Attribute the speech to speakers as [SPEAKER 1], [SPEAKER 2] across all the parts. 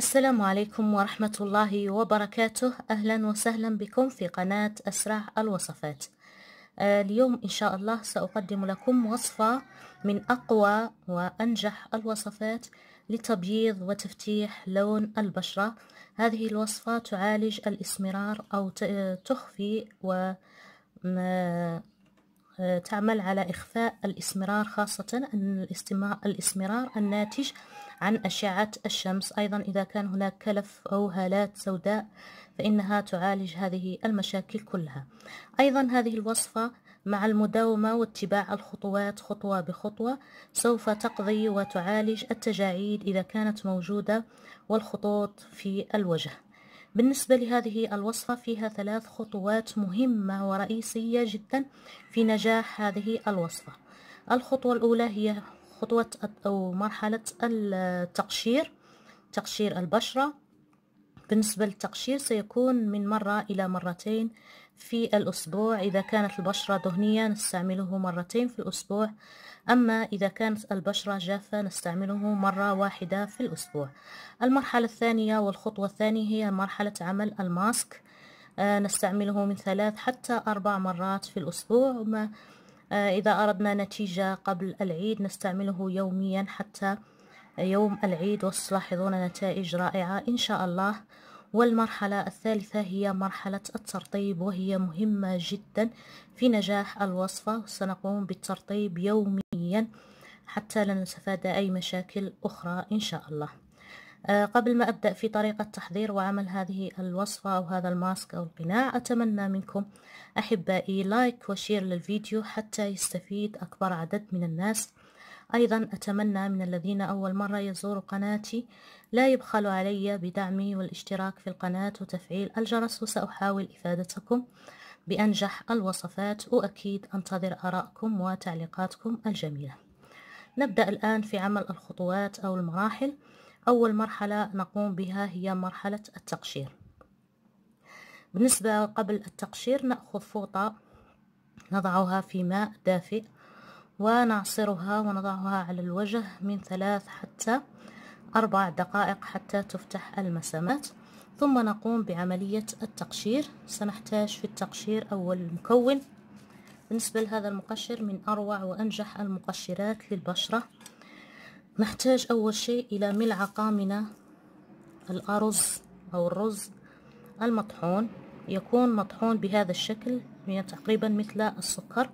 [SPEAKER 1] السلام عليكم ورحمة الله وبركاته أهلا وسهلا بكم في قناة أسرع الوصفات آه، اليوم إن شاء الله سأقدم لكم وصفة من أقوى وأنجح الوصفات لتبييض وتفتيح لون البشرة هذه الوصفة تعالج الإسمرار أو تخفي وتعمل آه، تعمل على إخفاء الإسمرار خاصة الإسمرار الناتج عن أشعة الشمس أيضا إذا كان هناك كلف أو هالات سوداء فإنها تعالج هذه المشاكل كلها أيضا هذه الوصفة مع المداومة واتباع الخطوات خطوة بخطوة سوف تقضي وتعالج التجاعيد إذا كانت موجودة والخطوط في الوجه بالنسبة لهذه الوصفة فيها ثلاث خطوات مهمة ورئيسية جدا في نجاح هذه الوصفة الخطوة الأولى هي خطوة أو مرحلة التقشير تقشير البشرة بالنسبة للتقشير سيكون من مرة إلى مرتين في الأسبوع إذا كانت البشرة دهنية نستعمله مرتين في الأسبوع أما إذا كانت البشرة جافة نستعمله مرة واحدة في الأسبوع المرحلة الثانية والخطوة الثانية هي مرحلة عمل الماسك آه، نستعمله من ثلاث حتى أربع مرات في الأسبوع آه، إذا أردنا نتيجة قبل العيد نستعمله يوميا حتى يوم العيد وستلاحظون نتائج رائعة إن شاء الله والمرحلة الثالثة هي مرحلة الترطيب وهي مهمة جدا في نجاح الوصفة سنقوم بالترطيب يوميا حتى لا نتفادى أي مشاكل أخرى إن شاء الله آه، قبل ما أبدأ في طريقة تحضير وعمل هذه الوصفة أو هذا الماسك أو القناع أتمنى منكم أحبائي لايك وشير للفيديو حتى يستفيد أكبر عدد من الناس أيضا أتمنى من الذين أول مرة يزوروا قناتي لا يبخلوا علي بدعمي والاشتراك في القناة وتفعيل الجرس وسأحاول إفادتكم بأنجح الوصفات وأكيد أنتظر آرائكم وتعليقاتكم الجميلة نبدأ الآن في عمل الخطوات أو المراحل أول مرحلة نقوم بها هي مرحلة التقشير بالنسبة قبل التقشير نأخذ فوطة نضعها في ماء دافئ ونعصرها ونضعها على الوجه من ثلاث حتى أربع دقائق حتى تفتح المسامات ثم نقوم بعملية التقشير سنحتاج في التقشير أول مكون بالنسبة لهذا المقشر من أروع وأنجح المقشرات للبشرة نحتاج أول شيء إلى ملعقة من الأرز أو الرز المطحون يكون مطحون بهذا الشكل يعني تقريبا مثل السكر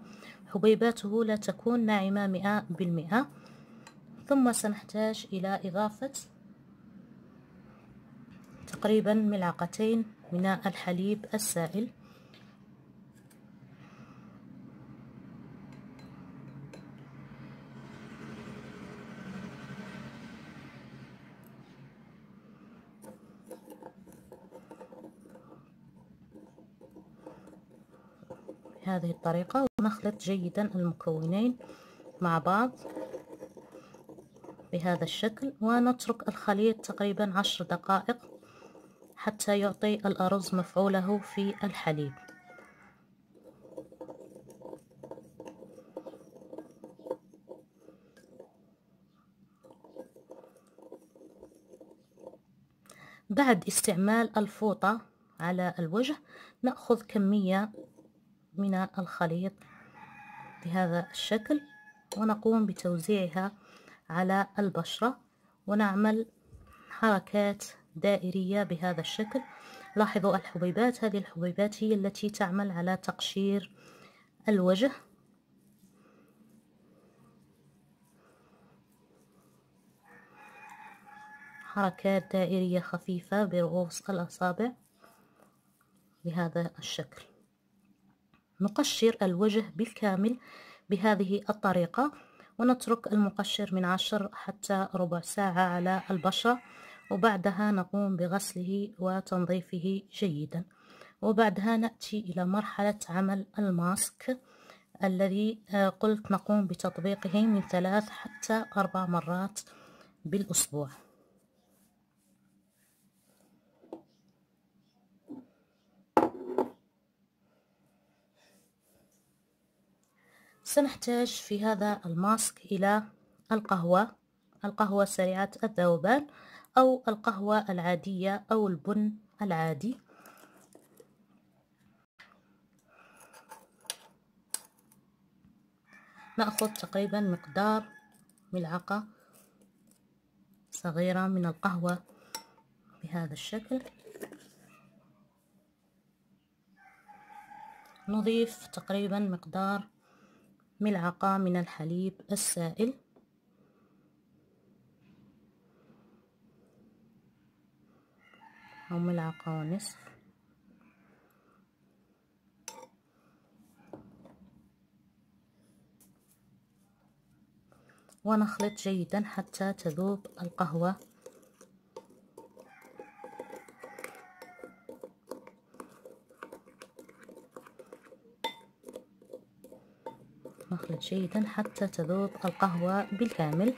[SPEAKER 1] حبيباته لا تكون ناعمة مئة بالمئة ثم سنحتاج إلى إضافة تقريبا ملعقتين من الحليب السائل بهذه الطريقة ونخلط جيدا المكونين مع بعض بهذا الشكل ونترك الخليط تقريبا عشر دقائق حتى يعطي الأرز مفعوله في الحليب بعد استعمال الفوطة على الوجه نأخذ كمية من الخليط بهذا الشكل ونقوم بتوزيعها على البشرة ونعمل حركات دائرية بهذا الشكل لاحظوا الحبيبات هذه الحبيبات هي التي تعمل على تقشير الوجه حركات دائرية خفيفة برؤوس الأصابع بهذا الشكل نقشر الوجه بالكامل بهذه الطريقة ونترك المقشر من عشر حتى ربع ساعة على البشرة وبعدها نقوم بغسله وتنظيفه جيدا وبعدها نأتي إلى مرحلة عمل الماسك الذي آه، قلت نقوم بتطبيقه من ثلاث حتى أربع مرات بالأسبوع سنحتاج في هذا الماسك إلى القهوة القهوة سريعة الذوبان أو القهوة العادية أو البن العادي نأخذ تقريبا مقدار ملعقة صغيرة من القهوة بهذا الشكل نضيف تقريبا مقدار ملعقة من الحليب السائل أو ملعقة ونصف ونخلط جيدا حتى تذوب القهوة نخلط جيدا حتى تذوب القهوة بالكامل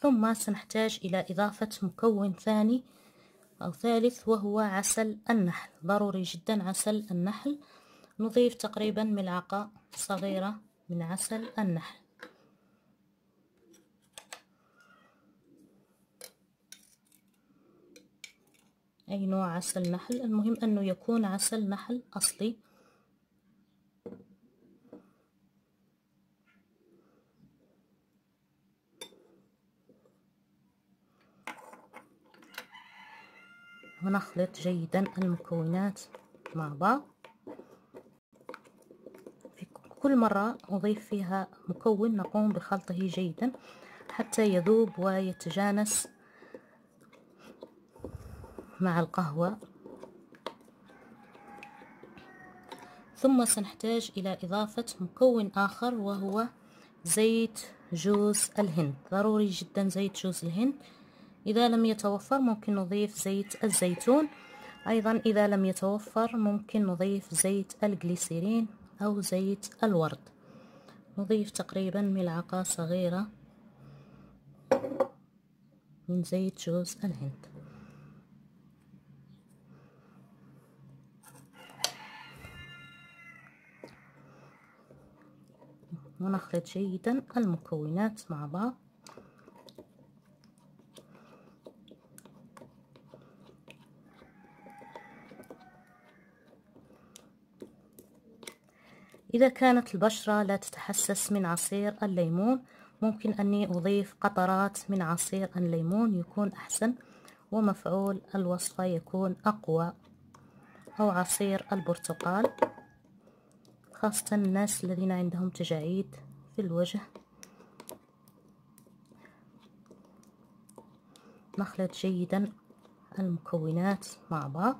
[SPEAKER 1] ثم سنحتاج إلى إضافة مكون ثاني أو ثالث وهو عسل النحل ضروري جدا عسل النحل نضيف تقريبا ملعقة صغيرة من عسل النحل أي نوع عسل نحل المهم أنه يكون عسل نحل أصلي ونخلط جيدا المكونات مع بعض في كل مرة أضيف فيها مكون نقوم بخلطه جيدا حتى يذوب ويتجانس مع القهوة ثم سنحتاج إلى إضافة مكون آخر وهو زيت جوز الهند ضروري جدا زيت جوز الهند إذا لم يتوفر ممكن نضيف زيت الزيتون أيضا إذا لم يتوفر ممكن نضيف زيت الجليسيرين أو زيت الورد نضيف تقريبا ملعقة صغيرة من زيت جوز الهند ونخلط جيدا المكونات مع بعض إذا كانت البشرة لا تتحسس من عصير الليمون ممكن أني أضيف قطرات من عصير الليمون يكون أحسن ومفعول الوصفة يكون أقوى أو عصير البرتقال خاصة الناس الذين عندهم تجاعيد في الوجه نخلط جيدا المكونات مع بعض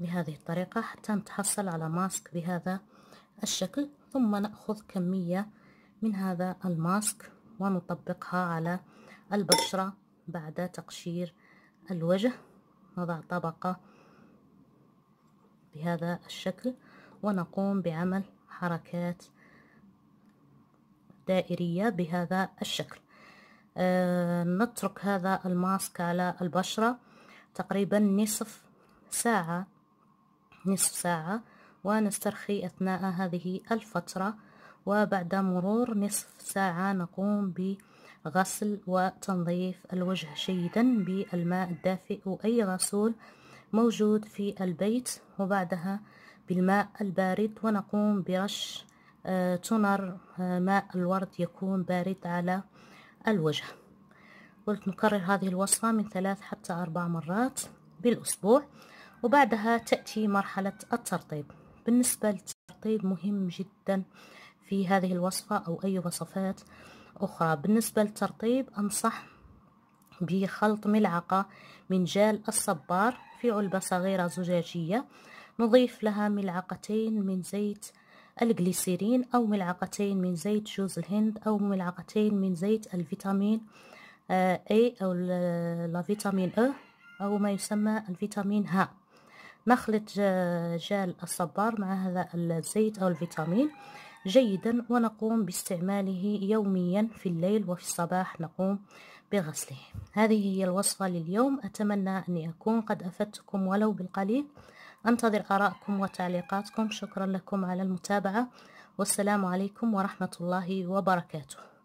[SPEAKER 1] بهذه الطريقة حتى نتحصل على ماسك بهذا الشكل ثم نأخذ كمية من هذا الماسك ونطبقها على البشرة بعد تقشير الوجه نضع طبقة بهذا الشكل ونقوم بعمل حركات دائرية بهذا الشكل آه، نترك هذا الماسك على البشرة تقريبا نصف ساعة نصف ساعة ونسترخي أثناء هذه الفترة وبعد مرور نصف ساعة نقوم بغسل وتنظيف الوجه جيدا بالماء الدافئ وأي غسول موجود في البيت وبعدها بالماء البارد ونقوم برش آه، تونر آه، ماء الورد يكون بارد على الوجه قلت نكرر هذه الوصفة من ثلاث حتى أربع مرات بالأسبوع وبعدها تأتي مرحلة الترطيب بالنسبة للترطيب مهم جدا في هذه الوصفة أو أي وصفات أخرى بالنسبة للترطيب أنصح بخلط ملعقة من جال الصبار في علبة صغيرة زجاجية نضيف لها ملعقتين من زيت الجليسيرين أو ملعقتين من زيت جوز الهند أو ملعقتين من زيت الفيتامين آه، A أو الفيتامين فيتامين أ e أو ما يسمى الفيتامين ها نخلط جال الصبار مع هذا الزيت أو الفيتامين جيدا ونقوم باستعماله يوميا في الليل وفي الصباح نقوم بغسله هذه هي الوصفة لليوم أتمنى أني أكون قد أفدتكم ولو بالقليل أنتظر آرائكم وتعليقاتكم شكرا لكم على المتابعة والسلام عليكم ورحمة الله وبركاته